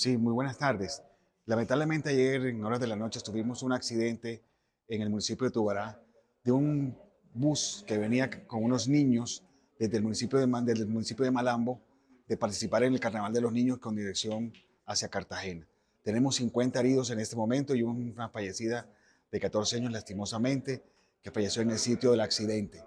Sí, muy buenas tardes. Lamentablemente ayer en horas de la noche tuvimos un accidente en el municipio de Tubará de un bus que venía con unos niños desde el municipio de, desde el municipio de Malambo de participar en el Carnaval de los Niños con dirección hacia Cartagena. Tenemos 50 heridos en este momento y una fallecida de 14 años lastimosamente que falleció en el sitio del accidente.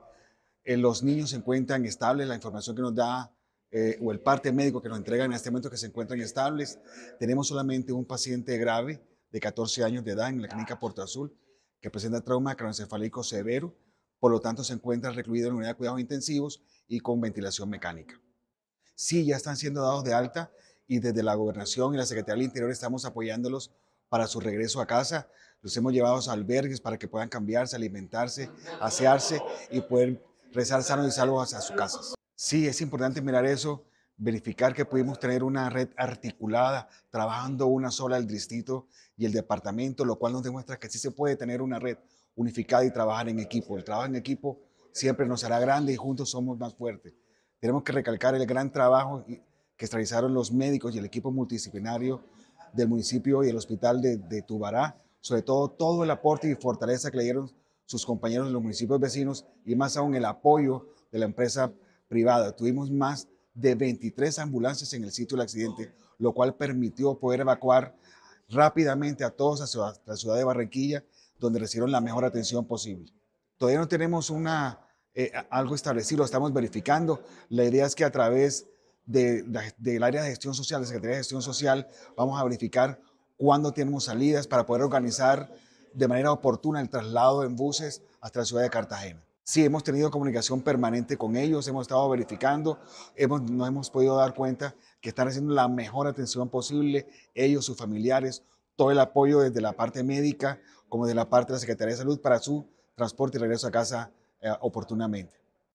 Eh, los niños se encuentran estables, la información que nos da eh, o el parte médico que nos entregan en este momento que se encuentran estables. Tenemos solamente un paciente grave de 14 años de edad en la clínica Puerto Azul que presenta trauma craneoencefálico severo, por lo tanto se encuentra recluido en la unidad de cuidados intensivos y con ventilación mecánica. Sí, ya están siendo dados de alta y desde la gobernación y la Secretaría del Interior estamos apoyándolos para su regreso a casa. Los hemos llevado a albergues para que puedan cambiarse, alimentarse, asearse y poder rezar sanos y salvos a sus casas. Sí, es importante mirar eso, verificar que pudimos tener una red articulada, trabajando una sola el distrito y el departamento, lo cual nos demuestra que sí se puede tener una red unificada y trabajar en equipo. El trabajo en equipo siempre nos hará grande y juntos somos más fuertes. Tenemos que recalcar el gran trabajo que realizaron los médicos y el equipo multidisciplinario del municipio y el hospital de, de Tubará, sobre todo todo el aporte y fortaleza que le dieron sus compañeros de los municipios vecinos y más aún el apoyo de la empresa privada. Tuvimos más de 23 ambulancias en el sitio del accidente, lo cual permitió poder evacuar rápidamente a todos a la ciudad de Barranquilla, donde recibieron la mejor atención posible. Todavía no tenemos una, eh, algo establecido, lo estamos verificando. La idea es que a través del área de gestión social, de Secretaría de Gestión Social, vamos a verificar cuándo tenemos salidas para poder organizar de manera oportuna el traslado en buses hasta la ciudad de Cartagena. Sí, hemos tenido comunicación permanente con ellos, hemos estado verificando, hemos, nos hemos podido dar cuenta que están haciendo la mejor atención posible, ellos, sus familiares, todo el apoyo desde la parte médica como de la parte de la Secretaría de Salud para su transporte y regreso a casa eh, oportunamente.